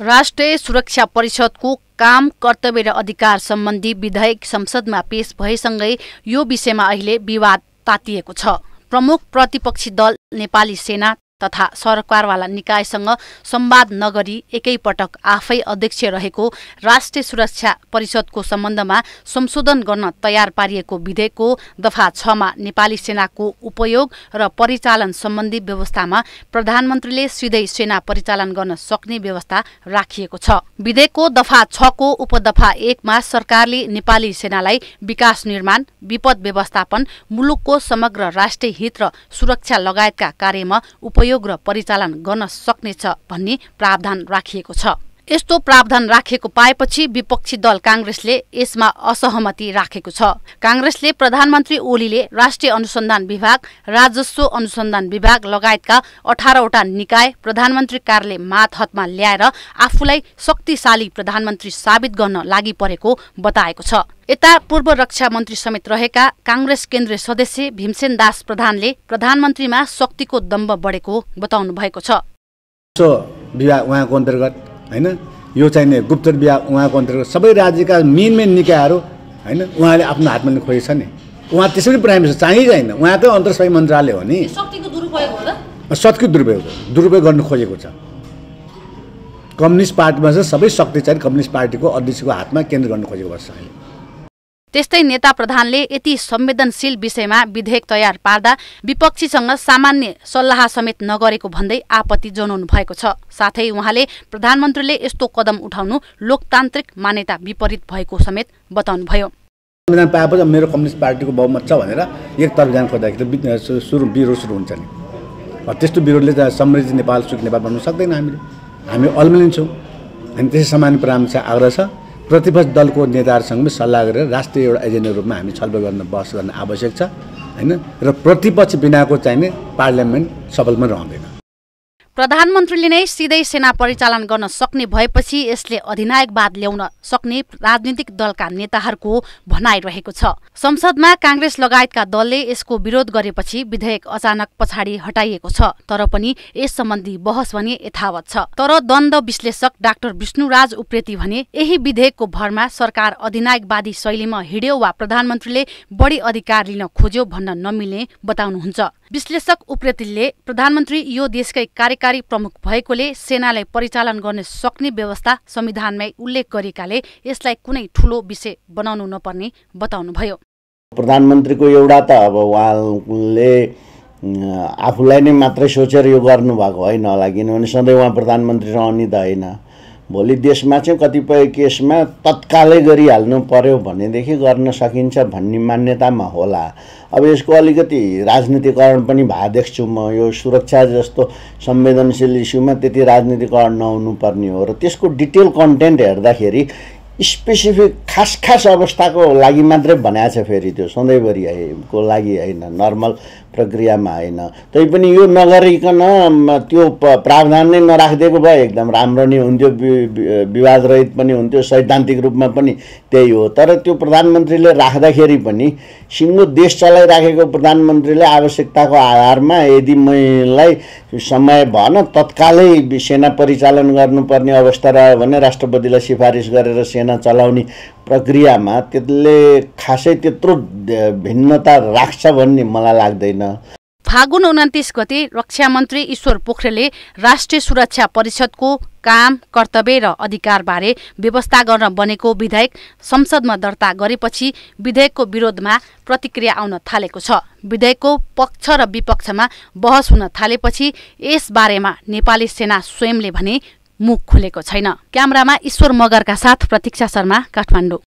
राष्ट्रिय सुरक्षा परिषदको काम कर्तव्य र अधिकार सम्बन्धी विधेयक संसदमा पेश भएसँगै यो विषयमा अहिले विवाद तातिएको छ प्रमुख प्रतिपक्षी दल नेपाली सेना तथा सरकारवाला निकायसँग सम्वाद नगरी एकैपटक आफै अध्यक्ष रहेको राष्ट्रिय सुरक्षा परिषदको सम्बन्धमा संशोधन गर्न तयार पारिएको विधेयकको दफा छमा नेपाली सेनाको उपयोग र परिचालन सम्बन्धी व्यवस्थामा प्रधानमन्त्रीले सिधै सेना परिचालन गर्न सक्ने व्यवस्था राखिएको छ विधेयकको दफा छको उपदफा एकमा सरकारले नेपाली सेनालाई विकास निर्माण विपद व्यवस्थापन मुलुकको समग्र राष्ट्रिय हित र सुरक्षा लगायतका कार्यमा उपयोग प्रयोग र परिचालन गर्न सक्नेछ भन्ने प्रावधान राखिएको छ यस्तो प्रावधान राखेको पाएपछि विपक्षी दल काङ्ग्रेसले यसमा असहमति राखेको छ काङ्ग्रेसले प्रधानमन्त्री ओलीले राष्ट्रिय अनुसन्धान विभाग राजस्व अनुसन्धान विभाग लगायतका अठारवटा निकाय प्रधानमन्त्री कार्यालय मातहतमा ल्याएर आफूलाई शक्तिशाली प्रधानमन्त्री साबित गर्न लागि परेको बताएको छ यता पूर्व रक्षा मन्त्री समेत रहेका काङ्ग्रेस केन्द्रीय सदस्य भीमसेन दास प्रधानले प्रधानमन्त्रीमा शक्तिको दम्ब बढेको बताउनु भएको छ उहाँको अन्तर्गत होइन यो चाहिँ चाहिने गुप्त बिहा उहाँको अन्तर्गत सबै राज्यका मेन मेन निकायहरू होइन उहाँले आफ्नो हातमा नि खोजेछ नि उहाँ त्यसै पनि प्राइम मिनिस्टर चाहिँ छैन उहाँकै अन्तर सबै मन्त्रालय हो नि शक्तिको दुरुपयोग दुरुपयोग गर्नु खोजेको छ कम्युनिस्ट पार्टीमा चाहिँ सबै शक्ति चाहिँ कम्युनिस्ट पार्टीको अध्यक्षको हातमा केन्द्र गर्नु खोजेको छ अहिले त्यस्तै नेता प्रधानले यति संवेदनशील विषयमा विधेयक तयार पार्दा विपक्षीसँग सामान्य सल्लाह समेत नगरेको भन्दै आपत्ति जनाउनु भएको छ साथै उहाँले प्रधानमन्त्रीले यस्तो कदम उठाउनु लोकतान्त्रिक मान्यता विपरीत भएको समेत बताउनुभयो संविधान पाएपछि मेरो कम्युनिस्ट पार्टीको बहुमत छ भनेर एकतर्फ जान खोज्दाखेरि सुरु विरोध सुरु हुन्छ नि त्यस्तो विरोधले त समृद्ध नेपाल सुख नेपाल बनाउन सक्दैन हामीले हामी अल्मलिन्छौँ अनि त्यसै सामान्य प्राम छ आग्रह छ प्रतिपक्ष दलको नेताहरूसँग पनि सल्लाह गरेर राष्ट्रिय एउटा एजेन्डा रूपमा हामी छलफल गर्न बहस गर्न आवश्यक छ होइन र प्रतिपक्ष बिनाको चाहिने पार्लियामेन्ट सफल पनि रहँदैन प्रधानमन्त्रीले नै सिधै सेना परिचालन गर्न सक्ने भएपछि यसले अधिनायकवाद ल्याउन सक्ने राजनीतिक दलका नेताहरूको भनाइ रहेको छ संसदमा काङ्ग्रेस लगायतका दलले यसको विरोध गरेपछि विधेयक अचानक पछाडि हटाइएको छ तर पनि यस सम्बन्धी बहस भने यथावत छ तर द्वन्द विश्लेषक डाक्टर विष्णुराज उप्रेती भने यही विधेयकको भरमा सरकार अधिनायकवादी शैलीमा हिँड्यो वा प्रधानमन्त्रीले बढी अधिकार लिन खोज्यो भन्न नमिल्ने बताउनुहुन्छ विश्लेषक उप्रेतीले प्रधानमन्त्री यो देशकै कार्यकारी प्रमुख भएकोले सेनालाई परिचालन गर्न सक्ने व्यवस्था संविधानमै उल्लेख गरेकाले यसलाई कुनै ठूलो विषय बनाउनु नपर्ने बताउनुभयो प्रधानमन्त्रीको एउटा त अब उहाँले आफूलाई नै मात्रै सोचेर यो गर्नुभएको होइन होला किनभने सधैँ उहाँ प्रधानमन्त्री रहने त होइन भोलि देशमा चाहिँ कतिपय केसमा तत्कालै गरिहाल्नु पर्यो भनेदेखि गर्न सकिन्छ भन्ने मान्यतामा होला अब यसको अलिकति राजनीतिकरण पनि भए देख्छु म यो सुरक्षा जस्तो संवेदनशील इस्युमा त्यति राजनीतिकरण नहुनुपर्ने हो र त्यसको डिटेल कन्टेन्ट हेर्दाखेरि स्पेसिफिक खास खास अवस्थाको लागि मात्रै बनाएको छ फेरि त्यो सधैँभरिको लागि होइन नर्मल प्रक्रियामा आएन तैपनि यो नगरिकन त्यो प्रावधान नै नराखिदिएको भए एकदम राम्रो नै हुन्थ्यो विवादरहित पनि हुन्थ्यो सैद्धान्तिक रूपमा पनि त्यही हो तर त्यो प्रधानमन्त्रीले राख्दाखेरि पनि सिङ्गो देश चलाइराखेको प्रधानमन्त्रीले आवश्यकताको आधारमा यदि मैलाई समय भएन तत्कालै सेना परिचालन गर्नुपर्ने अवस्था रह्यो भने राष्ट्रपतिलाई सिफारिस गरेर सेना चलाउने प्रक्रियामा त्यसले खासै त्यत्रो भिन्नता राख्छ भन्ने मलाई लाग्दैन फागुन उन्तिस गते रक्षा मन्त्री ईश्वर पोखरेलले राष्ट्रिय सुरक्षा परिषदको काम कर्तव्य र अधिकारबारे व्यवस्था गर्न बनेको विधेयक संसदमा दर्ता गरेपछि विधेयकको विरोधमा प्रतिक्रिया आउन थालेको छ विधेयकको पक्ष र विपक्षमा बहस हुन थालेपछि यसबारेमा नेपाली सेना स्वयंले भने मुख खुलेको छैन क्यामरामा ईश्वर मगरका साथ प्रतीक्षा शर्मा काठमाडौँ